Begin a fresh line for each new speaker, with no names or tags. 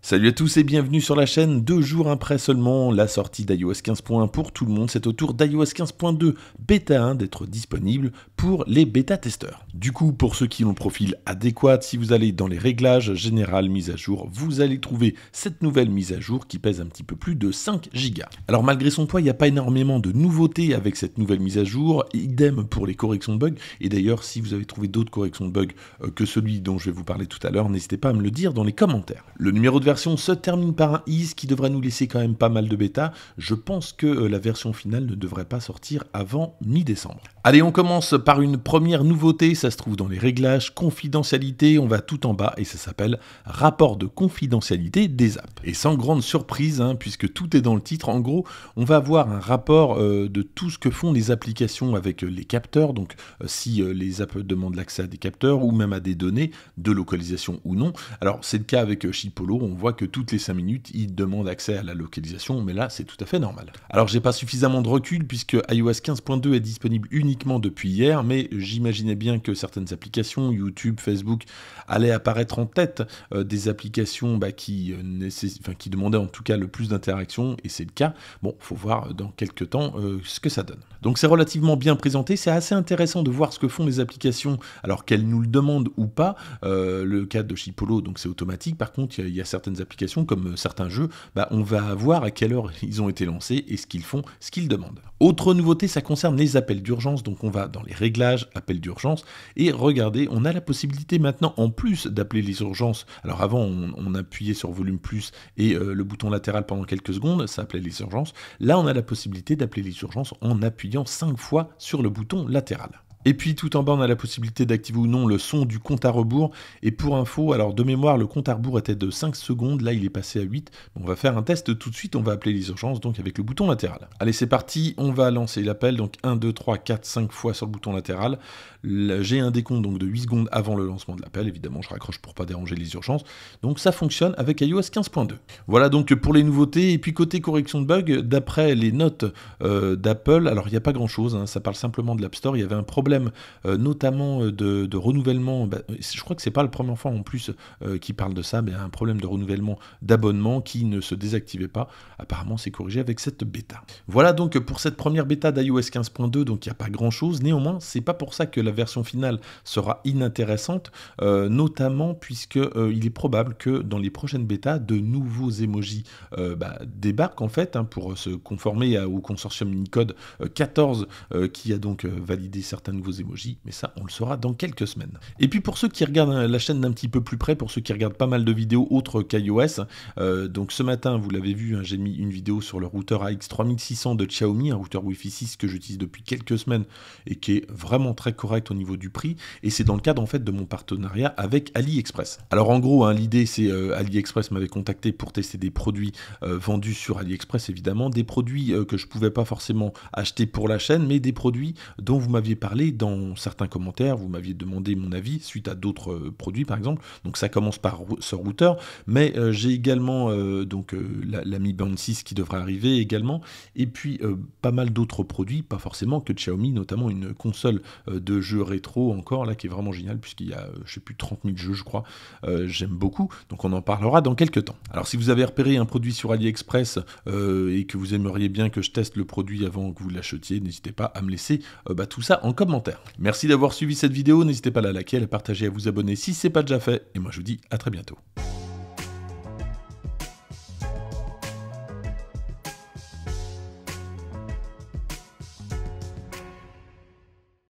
Salut à tous et bienvenue sur la chaîne. Deux jours après seulement la sortie d'iOS 15.1 pour tout le monde, c'est au tour d'iOS 15.2 bêta 1 d'être disponible pour les bêta testeurs. Du coup, pour ceux qui ont le profil adéquat, si vous allez dans les réglages général mise à jour, vous allez trouver cette nouvelle mise à jour qui pèse un petit peu plus de 5 gigas. Alors malgré son poids, il n'y a pas énormément de nouveautés avec cette nouvelle mise à jour, idem pour les corrections de bugs. Et d'ailleurs, si vous avez trouvé d'autres corrections de bugs euh, que celui dont je vais vous parler tout à l'heure, n'hésitez pas à me le dire dans les commentaires. Le numéro de version se termine par un is qui devrait nous laisser quand même pas mal de bêta. Je pense que euh, la version finale ne devrait pas sortir avant mi-décembre. Allez, on commence par une première nouveauté, ça se trouve dans les réglages, confidentialité, on va tout en bas et ça s'appelle rapport de confidentialité des apps. Et sans grande surprise, hein, puisque tout est dans le titre, en gros, on va avoir un rapport euh, de tout ce que font les applications avec euh, les capteurs, donc si les apps demandent l'accès à des capteurs ou même à des données, de localisation ou non. Alors c'est le cas avec Chipolo, on voit que toutes les 5 minutes, il demande accès à la localisation, mais là, c'est tout à fait normal. Alors, j'ai pas suffisamment de recul puisque iOS 15.2 est disponible uniquement depuis hier, mais j'imaginais bien que certaines applications, YouTube, Facebook, allaient apparaître en tête euh, des applications bah, qui, euh, enfin qui demandaient en tout cas le plus d'interaction, et c'est le cas. Bon, faut voir euh, dans quelques temps ce que ça donne. Donc, c'est relativement bien présenté, c'est assez intéressant de voir ce que font les applications, alors qu'elles nous le demandent ou pas. le cas de Chipolo, donc c'est automatique. Par contre, il y, y a certaines applications, comme euh, certains jeux, bah, on va voir à quelle heure ils ont été lancés et ce qu'ils font, ce qu'ils demandent. Autre nouveauté, ça concerne les appels d'urgence. Donc on va dans les réglages, appels d'urgence, et regardez, on a la possibilité maintenant, en plus d'appeler les urgences. Alors avant, on, appuyait sur volume plus et euh, le bouton latéral pendant quelques secondes, ça appelait les urgences. Là, on a la possibilité d'appeler les urgences en appuyant cinq fois sur le bouton latéral. Et puis tout en bas, on a la possibilité d'activer ou non le son du compte à rebours. Et pour info, alors de mémoire, le compte à rebours était de 5 secondes, là il est passé à 8. On va faire un test tout de suite, on va appeler les urgences donc avec le bouton latéral. Allez, c'est parti, on va lancer l'appel, donc 1, 2, 3, 4, 5 fois sur le bouton latéral. J'ai un décompte donc de 8 secondes avant le lancement de l'appel, évidemment je raccroche pour pas déranger les urgences. Donc ça fonctionne avec iOS 15.2. Voilà donc pour les nouveautés. Et puis côté correction de bug d'après les notes euh, d'Apple, alors il n'y a pas grand chose, hein. ça parle simplement de l'App Store, il y avait un problème euh, notamment euh, de, renouvellement. Bah, je crois que c'est pas la première fois en plus euh, qui parle de ça, mais un problème de renouvellement d'abonnement qui ne se désactivait pas. Apparemment, c'est corrigé avec cette bêta. Voilà donc pour cette première bêta d'iOS 15.2, donc il n'y a pas grand chose. Néanmoins, c'est pas pour ça que la version finale sera inintéressante, notamment puisque il est probable que dans les prochaines bêtas, de nouveaux emojis bah, débarquent en fait hein, pour se conformer au consortium Unicode 14 qui a donc validé certaines vos emojis, mais ça on le saura dans quelques semaines. Et puis pour ceux qui regardent euh, la chaîne d'un petit peu plus près, pour ceux qui regardent pas mal de vidéos autres qu'iOS, euh, donc ce matin vous l'avez vu, hein, j'ai mis une vidéo sur le routeur AX3600 de Xiaomi, un routeur Wi-Fi 6 que j'utilise depuis quelques semaines et qui est vraiment très correct au niveau du prix, et c'est dans le cadre en fait de mon partenariat avec AliExpress. Alors en gros hein, l'idée c'est euh, AliExpress m'avait contacté pour tester des produits vendus sur AliExpress évidemment, des produits que je pouvais pas forcément acheter pour la chaîne, mais des produits dont vous m'aviez parlé dans certains commentaires, vous m'aviez demandé mon avis suite à d'autres euh, produits par exemple. Donc ça commence par ce routeur, mais euh, j'ai également euh, donc la, Mi Band 6 qui devrait arriver également, et puis pas mal d'autres produits, pas forcément que Xiaomi, notamment une console de jeux rétro encore là qui est vraiment géniale puisqu'il y a je ne sais plus 30 000 jeux je crois. J'aime beaucoup, donc on en parlera dans quelques temps. Alors si vous avez repéré un produit sur AliExpress et que vous aimeriez bien que je teste le produit avant que vous l'achetiez, n'hésitez pas à me laisser bah, tout ça en commentaire. Merci d'avoir suivi cette vidéo, n'hésitez pas à la liker, à la partager, à vous abonner si ce n'est pas déjà fait, et moi je vous dis à très bientôt.